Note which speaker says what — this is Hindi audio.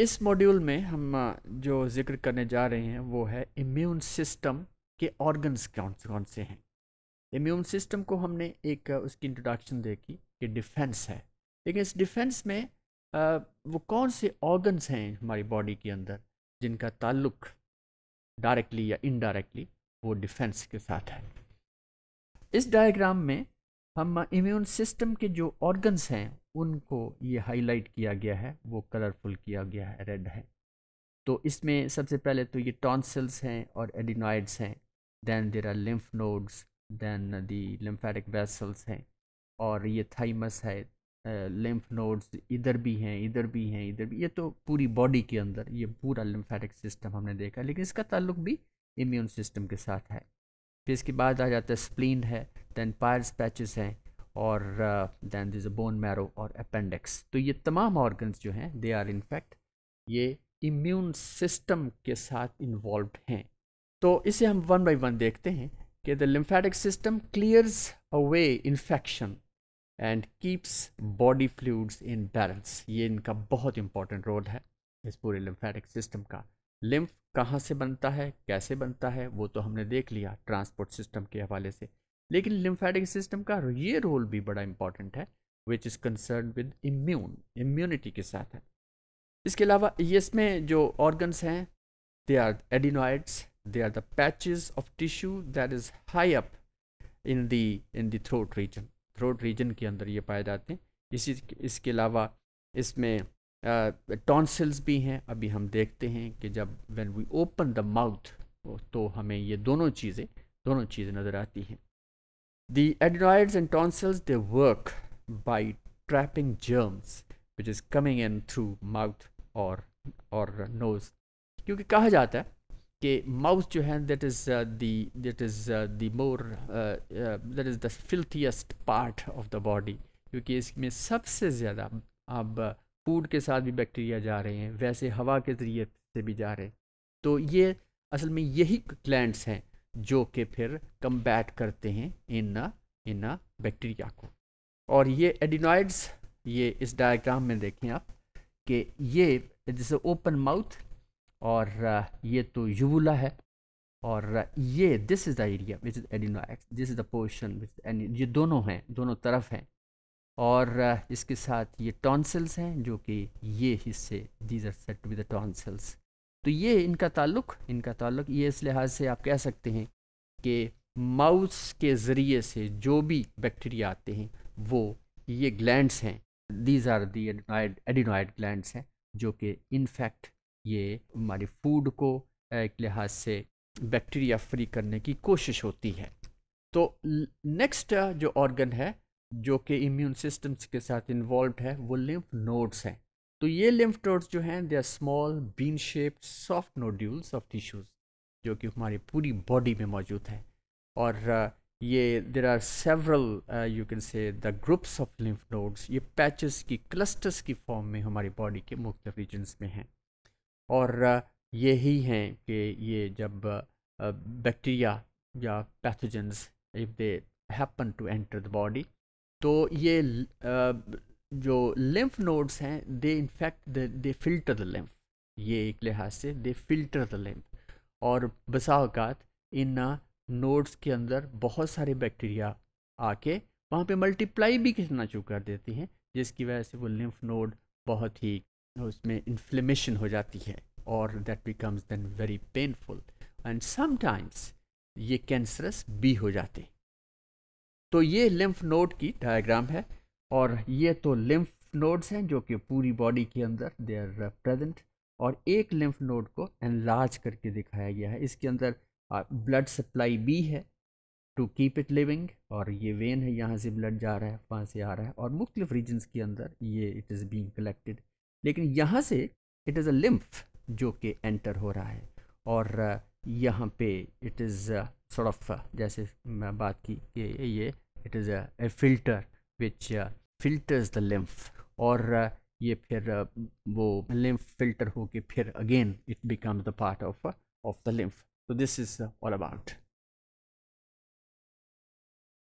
Speaker 1: इस मॉड्यूल में हम जो जिक्र करने जा रहे हैं वो है इम्यून सिस्टम के ऑर्गन्स कौन कौन से हैं इम्यून सिस्टम को हमने एक उसकी इंट्रोडक्शन देखी कि डिफेंस है लेकिन इस डिफेंस में वो कौन से ऑर्गन्स हैं हमारी बॉडी के अंदर जिनका ताल्लुक डायरेक्टली या इनडायरेक्टली वो डिफेंस के साथ है इस डायग्राम में हम इम्यून सिस्टम के जो ऑर्गन्स हैं उनको ये हाईलाइट किया गया है वो कलरफुल किया गया है रेड है तो इसमें सबसे पहले तो ये टॉन्सल्स हैं और एडिनॉइड्स हैं then there are lymph nodes then the lymphatic vessels हैं और ये थाइमस है लिम्फ नोड्स इधर भी हैं इधर भी हैं इधर भी ये तो पूरी बॉडी के अंदर ये पूरा लिम्फेटिक सिस्टम हमने देखा लेकिन इसका ताल्लुक भी इम्यून सिस्टम के साथ है फिर इसके बाद आ जाता है स्प्लिन है दैन पायर्स पैचेस हैं और then these a bone marrow और अपेंडिक्स तो ये तमाम ऑर्गन्स जो हैं दे आर इनफैक्ट ये इम्यून सिस्टम के साथ इन्वॉल्व हैं तो इसे हम वन बाई वन देखते हैं कि the lymphatic system clears away infection and keeps body fluids in balance ये इनका बहुत इंपॉर्टेंट रोल है इस पूरे लिम्फेटिक सिस्टम का लिम्फ कहाँ से बनता है कैसे बनता है वो तो हमने देख लिया ट्रांसपोर्ट सिस्टम के हवाले से लेकिन लिम्फेटिक सिस्टम का ये रोल भी बड़ा इंपॉर्टेंट है which is concern with immune immunity के साथ है इसके अलावा इसमें जो ऑर्गन्स हैं they are adenoids they are the patch of tissue that is high up in the in the throat region throat region के अंदर ये पाए जाते हैं इसी इसके अलावा इसमें टॉन्सिल्स uh, भी हैं अभी हम देखते हैं कि जब when we open the mouth तो हमें ये दोनों चीज़ें दोनों चीज़ें नज़र आती हैं The adenoids and tonsils, they work by trapping germs which is coming in through mouth or or nose. क्योंकि कहा जाता है कि माउथ जो है that is uh, the more uh, uh, that is the filthiest part of the body. क्योंकि इसमें सबसे ज़्यादा अब फूड के साथ भी बैक्टीरिया जा रहे हैं वैसे हवा के ज़रिए से भी जा रहे हैं तो ये असल में यही ग्लैंड्स हैं जो कि फिर कम्बैट करते हैं इन इन बैक्टीरिया को और ये एडिनॉइड्स ये इस डायग्राम में देखें आप कि ये जैसे ओपन माउथ और uh, ये तो यूला है और uh, ये this is the area which is adenoids this is the portion which ये दोनों हैं दोनों तरफ हैं और uh, इसके साथ ये टॉन्सल्स हैं जो कि ये हिस्से these are set with the tonsils तो ये इनका ताल्लुक इनका ताल्लुक ये इस लिहाज से आप कह सकते हैं कि माउस के ज़रिए से जो भी बैक्टीरिया आते हैं वो ये ग्लैंड्स हैं these are the adenoid adenoid glands हैं जो कि इनफैक्ट ये हमारी फूड को एक लिहाज से बैक्टीरिया फ्री करने की कोशिश होती है तो नेक्स्ट जो ऑर्गन है जो कि इम्यून सिस्टम्स के साथ इन्वॉल्व है वो लिम्फ नोड्स हैं तो ये लिम्फ नोड्स जो हैं they are small bean shaped soft nodules of tissues जो कि हमारी पूरी बॉडी में मौजूद हैं और ये there are several you can say the groups of lymph nodes ये पैचेस की क्लस्टर्स की फॉर्म में हमारी बॉडी के मुख्त रीजन्स में हैं और यही हैं कि ये जब बैक्टीरिया या pathogens if they happen to enter the body तो ये जो लिम्फ नोड्स हैं they in fact they filter the lymph ये एक लिहाज से दे फिल्टर द लिम्फ और बसा अवत इन नोड्स uh, के अंदर बहुत सारे बैक्टीरिया आके वहाँ पे मल्टीप्लाई भी करना शुरू कर देती हैं जिसकी वजह से वो लिम्फ नोड बहुत ही उसमें इन्फ्लेमेशन हो जाती है और that becomes then very painful and sometimes ये कैंसरस भी हो जाते हैं तो ये लिम्फ नोड की डायग्राम है और ये तो लिम्फ नोड्स हैं जो कि पूरी बॉडी के अंदर दे आर प्रेजेंट और एक लिम्फ नोड को एनलार्ज करके दिखाया गया है इसके अंदर ब्लड सप्लाई भी है टू कीप इट लिविंग और ये वेन है यहाँ से ब्लड जा रहा है वहाँ से आ रहा है और मुख्तलिफ रीजन्स के अंदर ये इट इज़ बीइंग कलेक्टेड लेकिन यहाँ से इट इज़ अ लिम्फ जो कि एंटर हो रहा है और यहाँ पे इट इज़ सॉर्ट ऑफ जैसे मैं बात की कि ये it is a filter which uh, filters the lymph or ये फिर वो lymph filter होके फिर again it becomes the part of uh, the lymph so this is uh, all about